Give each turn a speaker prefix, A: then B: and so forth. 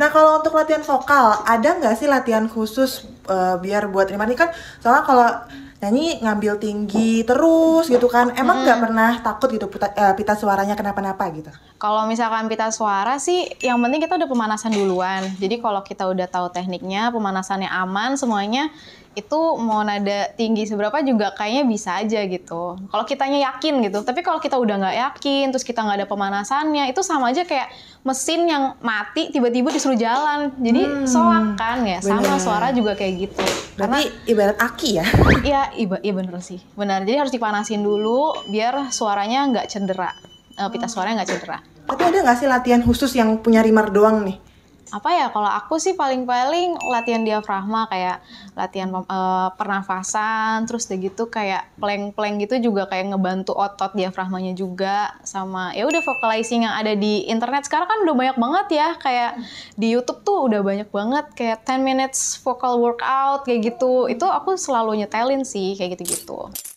A: Nah kalau untuk latihan vokal, ada nggak sih latihan khusus uh, biar buat terima nih kan soalnya kalau nyanyi ngambil tinggi terus gitu kan emang nggak hmm. pernah takut gitu pita, uh, eh, pita suaranya kenapa-napa gitu
B: kalau misalkan pita suara sih yang penting kita udah pemanasan duluan jadi kalau kita udah tahu tekniknya pemanasannya aman semuanya itu mau nada tinggi seberapa juga kayaknya bisa aja gitu kalau kitanya yakin gitu tapi kalau kita udah nggak yakin terus kita nggak ada pemanasannya itu sama aja kayak mesin yang mati tiba-tiba disuruh jalan jadi hmm. soak kan ya sama suara juga kayak gitu. Berarti Karena, ibarat aki ya? Iya, iba, iya bener sih, benar. Jadi harus dipanasin dulu biar suaranya nggak cedera, uh, pita hmm. suaranya nggak cedera.
A: Tapi ada nggak sih latihan khusus yang punya rimar doang nih?
B: apa ya kalau aku sih paling-paling latihan diafragma kayak latihan uh, pernafasan terus udah gitu kayak plank-plank gitu juga kayak ngebantu otot diafragmanya juga sama ya udah vocalizing yang ada di internet sekarang kan udah banyak banget ya kayak di YouTube tuh udah banyak banget kayak 10 minutes vocal workout kayak gitu itu aku selalu
C: nyetelin sih kayak gitu-gitu.